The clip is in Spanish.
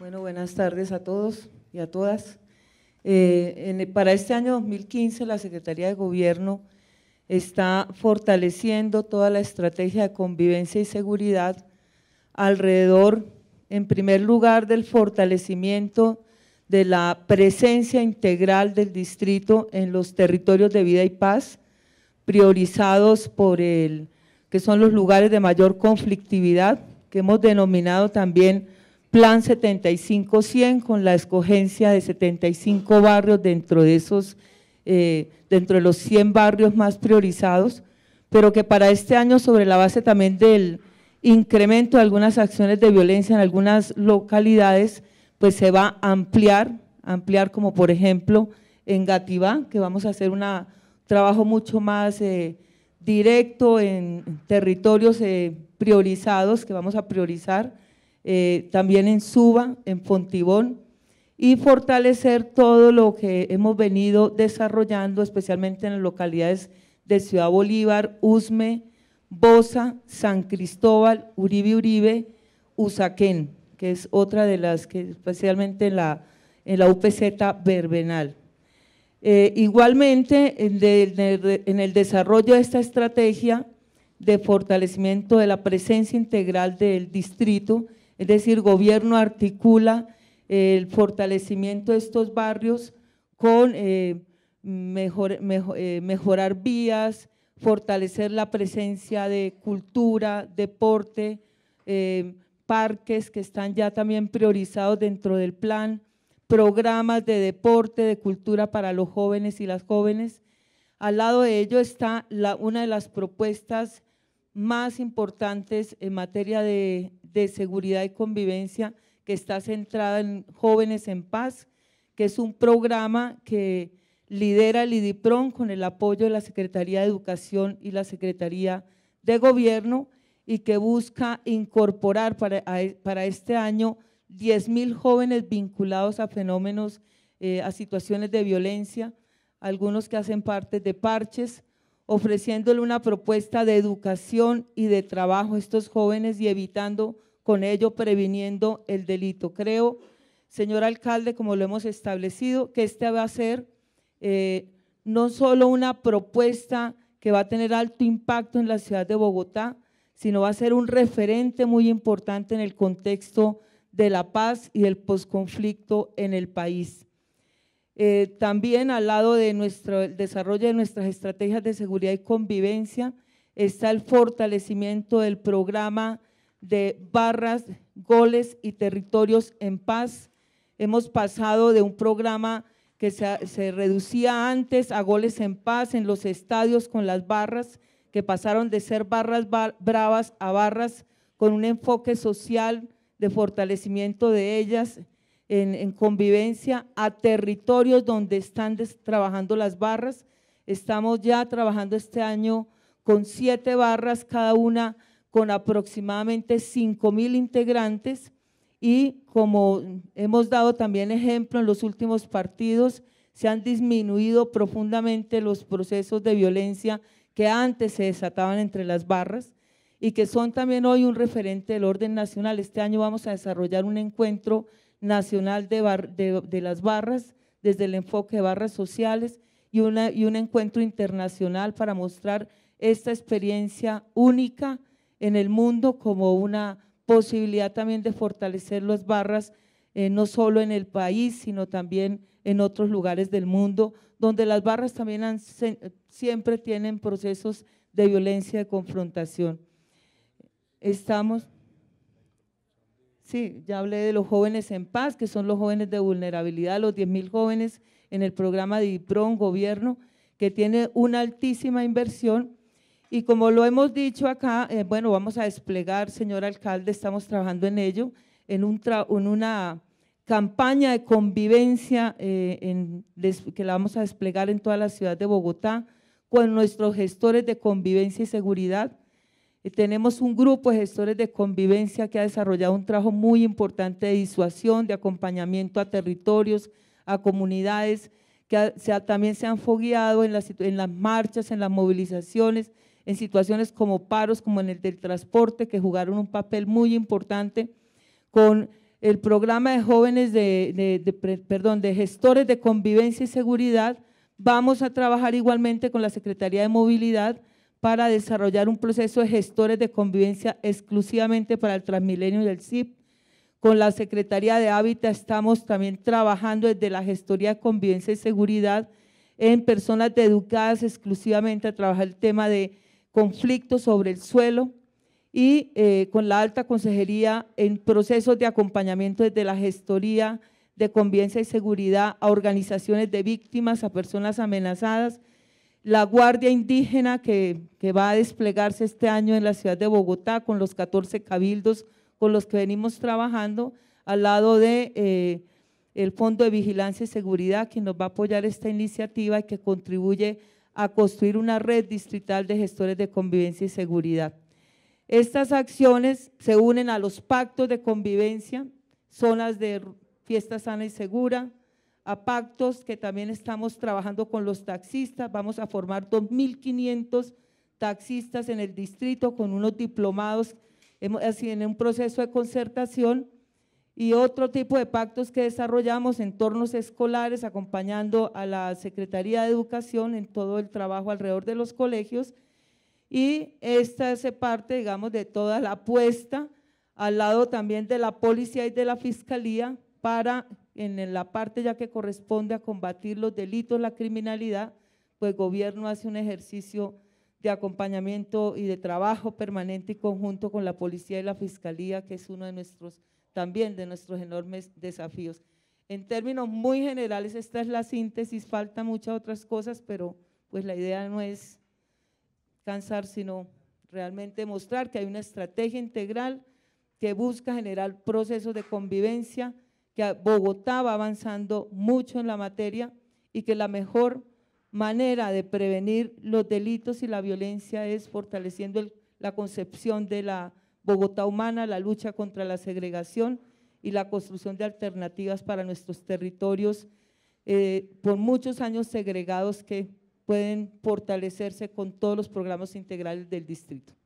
Bueno, buenas tardes a todos y a todas. Eh, para este año 2015, la Secretaría de Gobierno está fortaleciendo toda la estrategia de convivencia y seguridad alrededor, en primer lugar, del fortalecimiento de la presencia integral del distrito en los territorios de vida y paz, priorizados por el que son los lugares de mayor conflictividad, que hemos denominado también Plan 75-100 con la escogencia de 75 barrios dentro de esos, eh, dentro de los 100 barrios más priorizados, pero que para este año sobre la base también del incremento de algunas acciones de violencia en algunas localidades, pues se va a ampliar, ampliar como por ejemplo en Gativá, que vamos a hacer un trabajo mucho más eh, directo en territorios eh, priorizados, que vamos a priorizar, eh, también en Suba, en Fontibón, y fortalecer todo lo que hemos venido desarrollando, especialmente en las localidades de Ciudad Bolívar, Usme, Bosa, San Cristóbal, Uribe Uribe, Usaquén, que es otra de las que especialmente en la, la UPZ Verbenal. Eh, igualmente, en, en el desarrollo de esta estrategia de fortalecimiento de la presencia integral del distrito, es decir, gobierno articula el fortalecimiento de estos barrios con eh, eh, mejorar vías, fortalecer la presencia de cultura, deporte, eh, parques que están ya también priorizados dentro del plan, programas de deporte, de cultura para los jóvenes y las jóvenes. Al lado de ello está una de las propuestas más importantes en materia de de Seguridad y Convivencia que está centrada en Jóvenes en Paz, que es un programa que lidera el IDIPRON con el apoyo de la Secretaría de Educación y la Secretaría de Gobierno y que busca incorporar para, e, para este año 10.000 jóvenes vinculados a fenómenos, eh, a situaciones de violencia, algunos que hacen parte de parches, ofreciéndole una propuesta de educación y de trabajo a estos jóvenes y evitando con ello previniendo el delito. Creo, señor alcalde, como lo hemos establecido, que este va a ser eh, no solo una propuesta que va a tener alto impacto en la ciudad de Bogotá, sino va a ser un referente muy importante en el contexto de la paz y del posconflicto en el país. Eh, también al lado del desarrollo de nuestras estrategias de seguridad y convivencia está el fortalecimiento del programa de barras, goles y territorios en paz. Hemos pasado de un programa que se, reducía antes a goles en paz en los estadios con las barras, que pasaron de ser barras bravas a barras con un enfoque social de fortalecimiento de ellas en, convivencia a territorios donde están trabajando las barras. Estamos ya trabajando este año con siete barras, cada una con aproximadamente cinco mil integrantes y como hemos dado también ejemplo en los últimos partidos, se han disminuido profundamente los procesos de violencia que antes se desataban entre las barras y que son también hoy un referente del orden nacional. Este año vamos a desarrollar un encuentro nacional de, las barras, desde el enfoque de barras sociales y, un encuentro internacional para mostrar esta experiencia única en el mundo como una posibilidad también de fortalecer las barras, eh, no solo en el país, sino también en otros lugares del mundo, donde las barras también siempre tienen procesos de violencia, de confrontación. Estamos… Sí, ya hablé de los jóvenes en paz, que son los jóvenes de vulnerabilidad, los 10.000 jóvenes en el programa de IPRON, gobierno, que tiene una altísima inversión. Y como lo hemos dicho acá, eh, bueno, vamos a desplegar, señor alcalde, estamos trabajando en ello, en, una campaña de convivencia eh, que la vamos a desplegar en toda la ciudad de Bogotá con nuestros gestores de convivencia y seguridad tenemos un grupo de gestores de convivencia que ha desarrollado un trabajo muy importante de disuasión, de acompañamiento a territorios, a comunidades, que también se han fogueado en las, marchas, en las movilizaciones, en situaciones como paros, como en el del transporte, que jugaron un papel muy importante con el programa de jóvenes perdón, de gestores de convivencia y seguridad. Vamos a trabajar igualmente con la Secretaría de Movilidad para desarrollar un proceso de gestores de convivencia exclusivamente para el Transmilenio del CIP. Con la Secretaría de Hábitat estamos también trabajando desde la Gestoría de Convivencia y Seguridad en personas educadas exclusivamente a trabajar el tema de conflictos sobre el suelo y eh, con la alta consejería en procesos de acompañamiento desde la gestoría de convivencia y seguridad a organizaciones de víctimas, a personas amenazadas la Guardia Indígena que, va a desplegarse este año en la ciudad de Bogotá con los 14 cabildos con los que venimos trabajando, al lado de eh, Fondo de Vigilancia y Seguridad, que nos va a apoyar esta iniciativa y que contribuye a construir una red distrital de gestores de convivencia y seguridad. Estas acciones se unen a los pactos de convivencia, zonas de fiesta sana y segura, pactos que también estamos trabajando con los taxistas. Vamos a formar 2.500 taxistas en el distrito con unos diplomados así en un proceso de concertación y otro tipo de pactos que desarrollamos, en entornos escolares, acompañando a la Secretaría de Educación en todo el trabajo alrededor de los colegios. Y esta es parte, digamos, de toda la apuesta al lado también de la policía y de la fiscalía para en la parte ya que corresponde a combatir los delitos, la criminalidad, pues gobierno hace un ejercicio de acompañamiento y de trabajo permanente y conjunto con la policía y la fiscalía, que es uno de nuestros, también de nuestros enormes desafíos. En términos muy generales, esta es la síntesis, faltan muchas otras cosas, pero pues la idea no es cansar, sino realmente mostrar que hay una estrategia integral que busca generar procesos de convivencia, que Bogotá va avanzando mucho en la materia y que la mejor manera de prevenir los delitos y la violencia es fortaleciendo la concepción de la Bogotá humana, la lucha contra la segregación y la construcción de alternativas para nuestros territorios eh, por muchos años segregados que pueden fortalecerse con todos los programas integrales del distrito.